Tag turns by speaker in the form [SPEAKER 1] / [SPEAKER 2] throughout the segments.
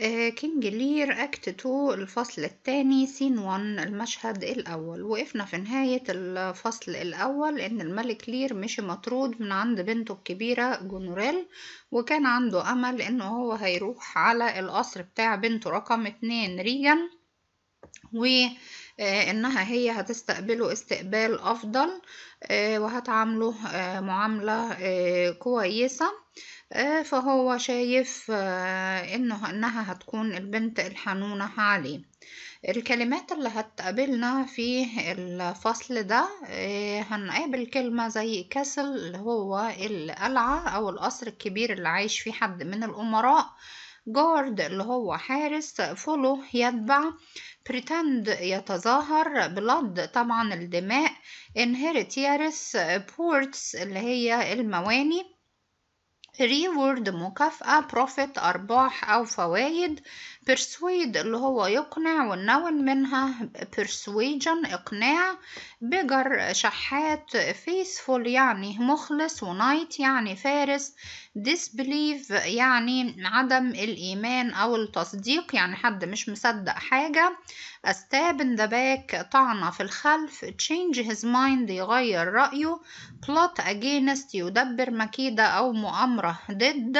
[SPEAKER 1] آه، كينج لير أكت 2 الفصل الثاني سين 1 المشهد الأول وقفنا في نهاية الفصل الأول إن الملك لير مشي مطرود من عند بنته الكبيرة جونوريل وكان عنده أمل إنه هو هيروح على القصر بتاع بنته رقم اتنين ريجن وإنها انها هي هتستقبله استقبال افضل آه، وهتعامله آه، معاملة كويسة آه، فهو شايف آه، إنه إنها هتكون البنت الحنونة عليه. الكلمات اللي هتقابلنا في الفصل ده آه، هنقابل كلمة زي كاسل اللي هو القلعة أو القصر الكبير اللي عايش فيه حد من الأمراء، جورد اللي هو حارس، فولو يتبع، بريتند يتظاهر، بلاد طبعًا الدماء، انهيرت يارس بورتس اللي هي المواني. ريورد مكافأة بروفيت أرباح أو فوايد persuade اللي هو يقنع والنون منها persuasion إقناع بجر شحات faithful يعني مخلص ونايت يعني فارس disbelief يعني عدم الإيمان أو التصديق يعني حد مش مصدق حاجة استاب ان in the back طعنة في الخلف change his mind يغير رأيه plot against يدبر مكيدة أو مؤامرة ضد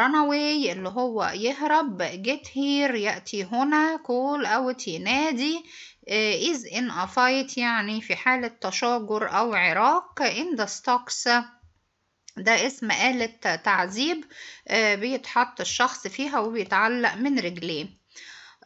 [SPEAKER 1] runaway اللي هو يهرب get here يأتي هنا call out ينادي آه، is in a fight يعني في حالة تشاجر أو عراق in the stocks ده اسم آلة تعذيب آه، بيتحط الشخص فيها وبيتعلق من رجليه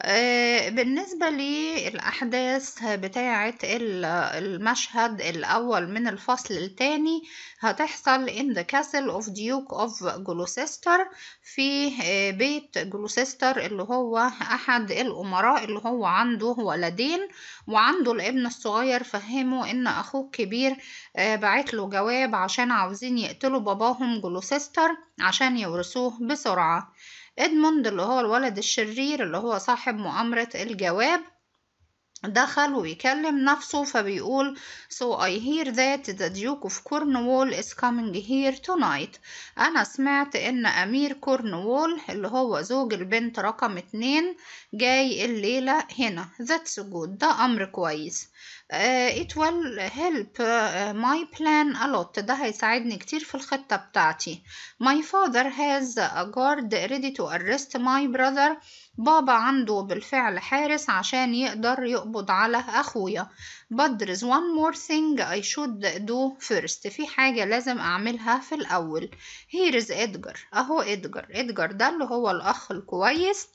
[SPEAKER 1] آه، بالنسبة للأحداث بتاعة المشهد الأول من الفصل الثاني هتحصل in the castle of Duke of Gloucester في آه، بيت جلوسستر اللي هو أحد الأمراء اللي هو عنده ولدين وعنده الابن الصغير فهمه إن أخوه الكبير آه، بعت له جواب عشان عاوزين يقتلوا باباهم جلوسستر عشان يورثوه بسرعة إدموند اللي هو الولد الشرير اللي هو صاحب مؤامرة الجواب دخل ويكلم نفسه فبيقول so I hear that the Duke of Cornwall is coming here tonight أنا سمعت إن أمير كورنوول اللي هو زوج البنت رقم اتنين جاي الليلة هنا that's good ده أمر كويس uh, it will help uh, my plan a lot ده هيساعدني كتير في الخطة بتاعتي my father has a guard ready to arrest my brother بابا عنده بالفعل حارس عشان يقدر يقبض على أخويا but there's one more thing I should do first في حاجة لازم أعملها في الأول here is إدجر أهو إدجر إدجر ده اللي هو الأخ الكويس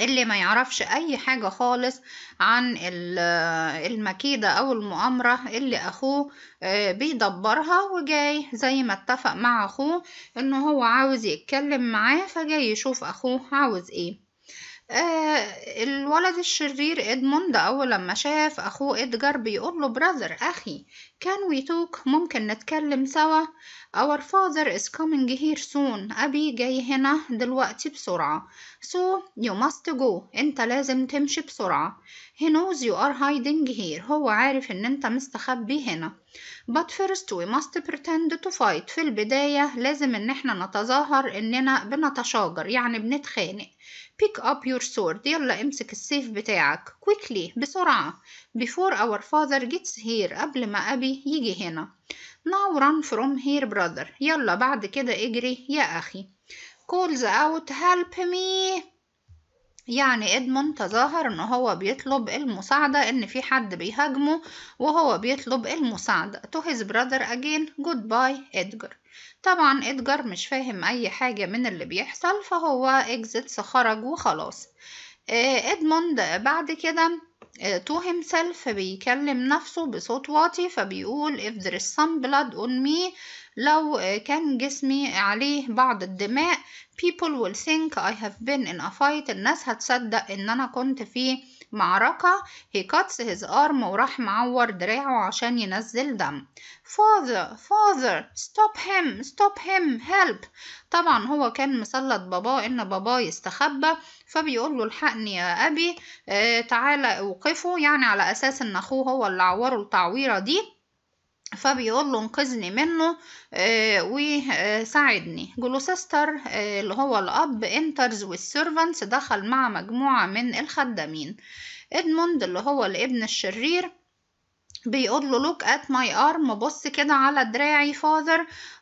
[SPEAKER 1] اللي ما يعرفش اي حاجة خالص عن المكيدة او المؤامرة اللي اخوه آه، بيدبرها وجاي زي ما اتفق مع اخوه ان هو عاوز يتكلم معاه فجاي يشوف اخوه عاوز ايه آه الولد الشرير إدموند أول لما شاف أخوه إدجار بيقول له براذر أخي كان وي توك ممكن نتكلم سوا our father is coming here soon أبي جاي هنا دلوقتي بسرعة so you must go أنت لازم تمشي بسرعة he knows you are hiding here هو عارف إن أنت مستخبي هنا but first we must pretend to fight في البداية لازم إن إحنا نتظاهر إننا بنتشاجر يعني بنتخانق pick up your sword يلا امسك السيف بتاعك quickly بسرعة before our father gets here قبل ما أبي يجي هنا now run from here brother يلا بعد كده اجري يا أخي calls out help me يعني ادمون تظاهر ان هو بيطلب المساعدة ان في حد بيهاجمه وهو بيطلب المساعدة to his brother again goodbye Edgar طبعا إدجار مش فاهم أي حاجة من اللي بيحصل فهو إكزيتس خرج وخلاص آه، إدموند بعد كده تو آه، himself بيكلم نفسه بصوت واطي فبيقول if there is some blood on me لو آه، كان جسمي عليه بعض الدماء people will think I have been in a fight الناس هتصدق ان انا كنت في معركة he cuts his arm وراح معور دراعه عشان ينزل دم father father stop him stop him help طبعا هو كان مسلط باباه ان باباه يستخبى فبيقول له الحقني يا ابي آه تعالى اوقفه يعني على اساس ان اخوه هو اللي عوره التعويرة دي فبيقول له انقذني منه آه، وساعدني جلوسستر آه، اللي هو الاب انترز والسيرفنتس دخل مع مجموعة من الخدامين ادموند اللي هو الابن الشرير بيقول له look at my arm بص كده على دراعي father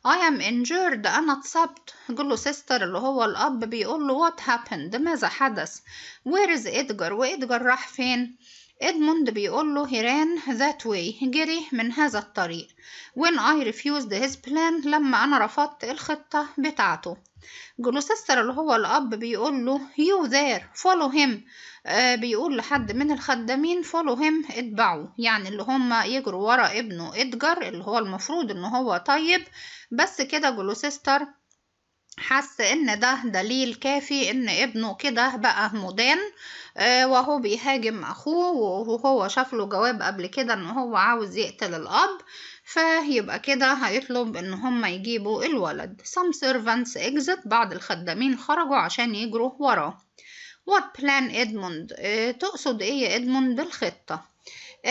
[SPEAKER 1] I am injured أنا اتصبت له سيستر اللي هو الأب بيقول له what happened ماذا حدث where is إدجار وإدجار راح فين إدموند بيقول له he ran that way جري من هذا الطريق when I refused his plan لما أنا رفضت الخطة بتاعته جلوسستر اللي هو الأب بيقول له you there follow him آه بيقول لحد من الخدامين follow him اتبعوا يعني اللي هما يجروا ورا ابنه إدجر اللي هو المفروض إن هو طيب بس كده جلوسستر حس ان ده دليل كافي ان ابنه كده بقى مدان آه، وهو بيهاجم اخوه وهو شاف له جواب قبل كده ان هو عاوز يقتل الاب فيبقى كده هيطلب ان هم يجيبوا الولد some servants exit بعض الخدامين خرجوا عشان يجروا وراه what plan Edmund آه، تقصد ايه يا Edmund بالخطة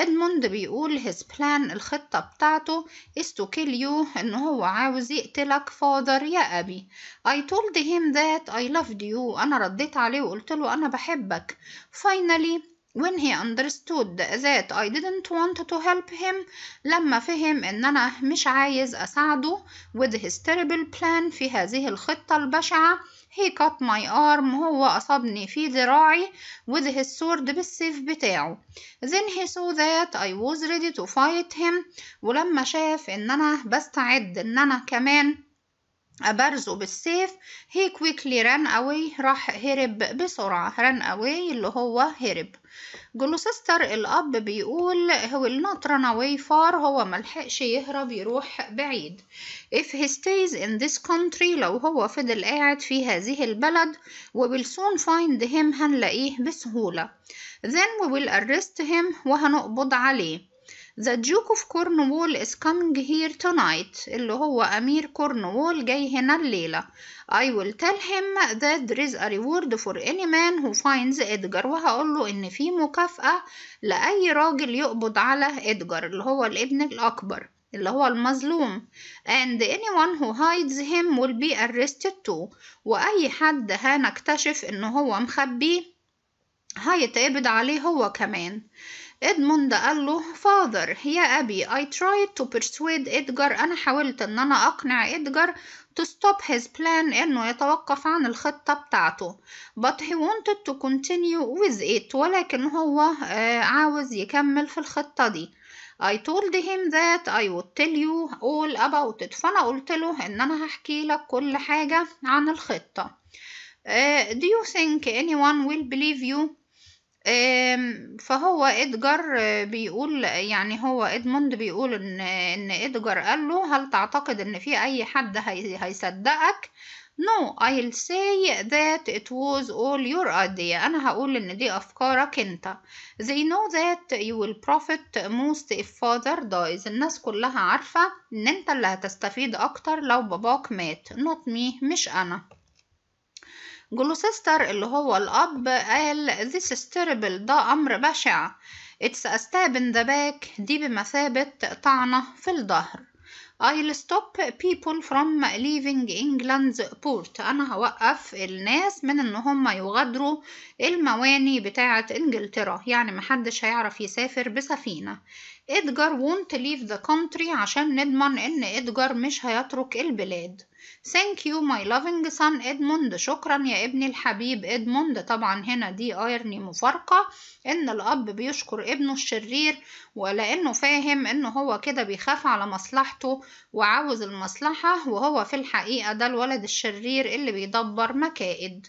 [SPEAKER 1] ادموند بيقول his plan الخطة بتاعته is to kill you ان هو عاوز يقتلك father يا ابي I told him that I loved you انا رديت عليه وقلت له انا بحبك finally when he understood that I didn't want to help him لما فهم إن أنا مش عايز أساعده with his terrible plan في هذه الخطة البشعة he cut my arm هو أصابني في ذراعي with his sword بالسيف بتاعه then he saw that I was ready to fight him ولما شاف إن أنا بستعد إن أنا كمان أبرزه بالسيف هي quickly ran away راح هرب بسرعة ran away اللي هو هرب جلوسستر الأب بيقول هو not run away far هو ملحقش يهرب يروح بعيد if he stays in this country لو هو فضل قاعد في هذه البلد we will soon find him هنلاقيه بسهولة then we will arrest him وهنقبض عليه The Duke of Cornwall is coming here tonight اللي هو أمير كورنوول جاي هنا الليلة I will tell him that there is a reward for any man who finds Edgar وهقول له إن في مكافأة لأي راجل يقبض على إدجار اللي هو الابن الأكبر اللي هو المظلوم and anyone who hides him will be arrested too وأي حد هنكتشف إن هو مخبيه هيتقبض عليه هو كمان إدموند قال له father يا أبي I tried to persuade إدجار أنا حاولت إن أنا أقنع إدجار to stop his plan إنه يتوقف عن الخطة بتاعته but he wanted to continue with it ولكن هو عاوز يكمل في الخطة دي I told him that I would tell you all about it فأنا قلت له إن أنا هحكي لك كل حاجة عن الخطة uh, Do you think anyone will believe you؟ فهو إدجار بيقول يعني هو إدموند بيقول إن إن إدجار قال له هل تعتقد إن في أي حد هيصدقك؟ No, I'll say that it was all your idea. أنا هقول إن دي أفكارك أنت. They know that you will profit most if father dies. الناس كلها عارفة إن أنت اللي هتستفيد أكتر لو باباك مات. Not me, مش أنا. جلوسستر اللي هو الأب قال This is terrible ده أمر بشع It's a stab in the back دي بمثابة طعنة في الظهر I'll stop people from leaving England's port أنا هوقف الناس من إن هم يغادروا المواني بتاعة إنجلترا يعني محدش هيعرف يسافر بسفينة إدجار won't leave the country عشان نضمن إن إدجار مش هيترك البلاد Thank you my loving son Edmund شكرا يا ابني الحبيب Edmund طبعا هنا دي ايرني مفارقة إن الأب بيشكر ابنه الشرير ولأنه فاهم إن هو كده بيخاف على مصلحته وعاوز المصلحة وهو في الحقيقة ده الولد الشرير اللي بيدبر مكائد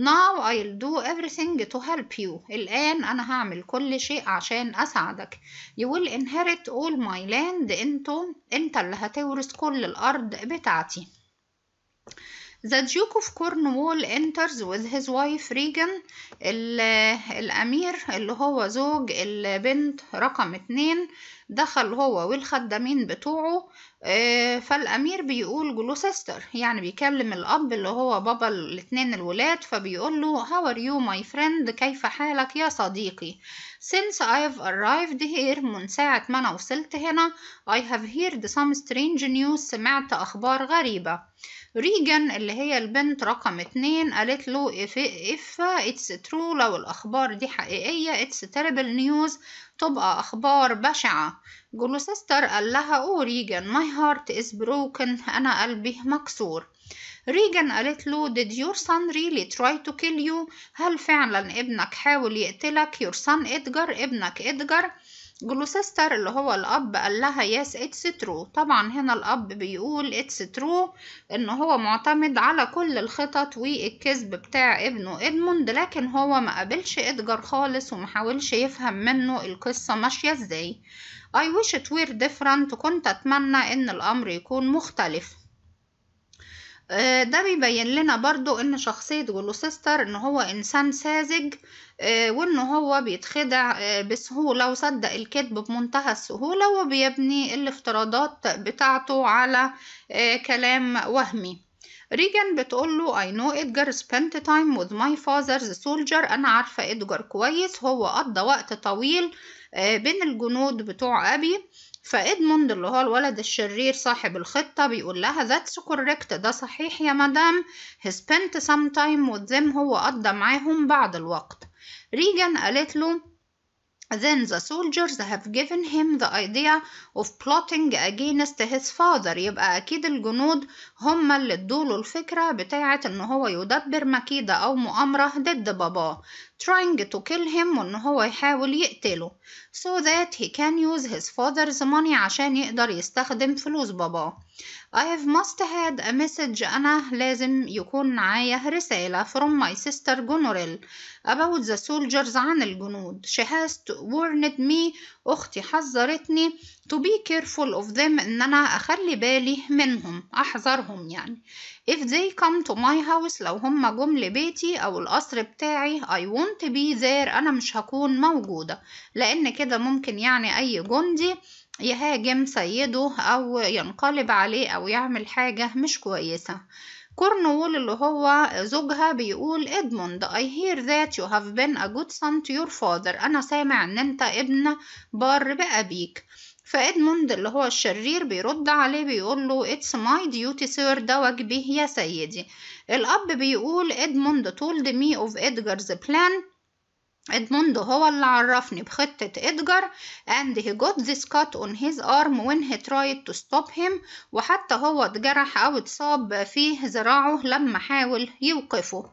[SPEAKER 1] Now I'll do everything to help you الآن أنا هعمل كل شيء عشان أساعدك You will inherit all my land أنتو أنت اللي هتورث كل الأرض بتاعتي The Duke of Cornwall enters with his wife Regan الأمير اللي هو زوج البنت رقم اتنين دخل هو والخدامين بتوعه آه، فالأمير بيقول جلوسستر يعني بيكلم الأب اللي هو بابا الاتنين الولاد فبيقول له how are you my friend كيف حالك يا صديقي since I've arrived here من ساعة ما أنا وصلت هنا I have heard some strange news سمعت أخبار غريبة ريجن اللي هي البنت رقم اتنين قالت له إف إف إتس ترو لو الأخبار دي حقيقية إتس تيربل نيوز تبقى أخبار بشعة جلوسستر قال لها أوريجان ماي هارت is broken أنا قلبي مكسور ريجان قالت له did your son really try to kill you هل فعلا ابنك حاول يقتلك your son إدجر ابنك إدجر جلوسستر اللي هو الأب قال لها yes اتس ترو طبعا هنا الأب بيقول اتس ترو إن هو معتمد على كل الخطط والكذب بتاع ابنه إدموند لكن هو ما قابلش إدجر خالص ومحاولش يفهم منه القصة ماشية ازاي I wish it were different كنت أتمنى إن الأمر يكون مختلف آه، ده بيبين لنا برضو ان شخصية جلوسيستر ان هو انسان ساذج آه، وان هو بيتخدع آه، بسهولة وصدق الكذب بمنتهى السهولة وبيبني الافتراضات بتاعته على كلام وهمي ريجان بتقول له I know Edgar spent time with my father's soldier أنا عارفة إدجار كويس هو قضى وقت طويل بين الجنود بتوع أبي فإدموند اللي هو الولد الشرير صاحب الخطة بيقول لها that's correct ده صحيح يا مدام he spent some time with them هو قضى معاهم بعض الوقت ريجان قالت له Then the soldiers have given him the idea of plotting against his father يبقى أكيد الجنود هم اللي ادوله الفكرة بتاعة إن هو يدبر مكيدة أو مؤامرة ضد باباه trying to kill him وإن هو يحاول يقتله so that he can use his father's money عشان يقدر يستخدم فلوس باباه I have must had a message أنا لازم يكون معايا رسالة from my sister Gunoril about the soldiers عن الجنود she has warned me أختي حذرتني to be careful of them ان انا اخلي بالي منهم احذرهم يعني if they come to my house لو هما جم لبيتي او القصر بتاعي I won't be there انا مش هكون موجودة لان كده ممكن يعني اي جندي يهاجم سيده او ينقلب عليه او يعمل حاجة مش كويسة كورنول اللي هو زوجها بيقول ادموند I hear that you have been a good son to your father أنا سامع إن أنت ابن بار بأبيك فإدموند اللي هو الشرير بيرد عليه بيقول له اتس ماي ديوتي سير ده واجبي يا سيدي الأب بيقول إدموند told me of Edgar's plan إدموند هو اللي عرفني بخطة إدجار and he got this cut on his arm when he tried to stop him وحتى هو اتجرح أو اتصاب فيه ذراعه لما حاول يوقفه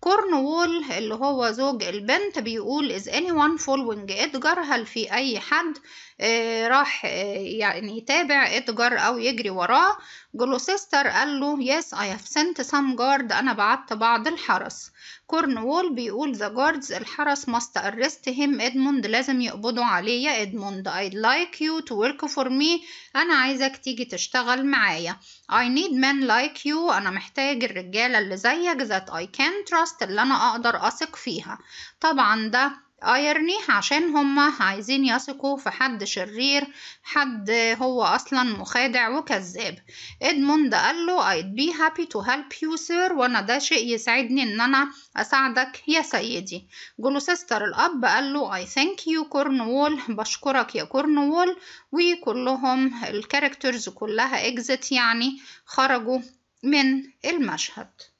[SPEAKER 1] كورنوول اللي هو زوج البنت بيقول is anyone following إدجار هل في أي حد آه، راح آه، يعني يتابع ادجار او يجري وراه جلوسيستر قال له يس I have sent some guard انا بعت بعض الحرس كورنوول بيقول ذا جاردز الحرس must arrest him ادموند لازم يقبضوا عليه يا ادموند I'd like you to work for me انا عايزك تيجي تشتغل معايا I need men like you انا محتاج الرجاله اللي زيك that I can trust اللي انا اقدر اثق فيها طبعا ده ايرني عشان هما عايزين يثقوا في حد شرير حد هو اصلا مخادع وكذاب ادموند قال له I'd be happy to help you sir وانا ده شيء يسعدني ان انا اساعدك يا سيدي جلوسستر الاب قال له I thank you كورنوول بشكرك يا كورنوول وكلهم الكاركترز كلها اكزت يعني خرجوا من المشهد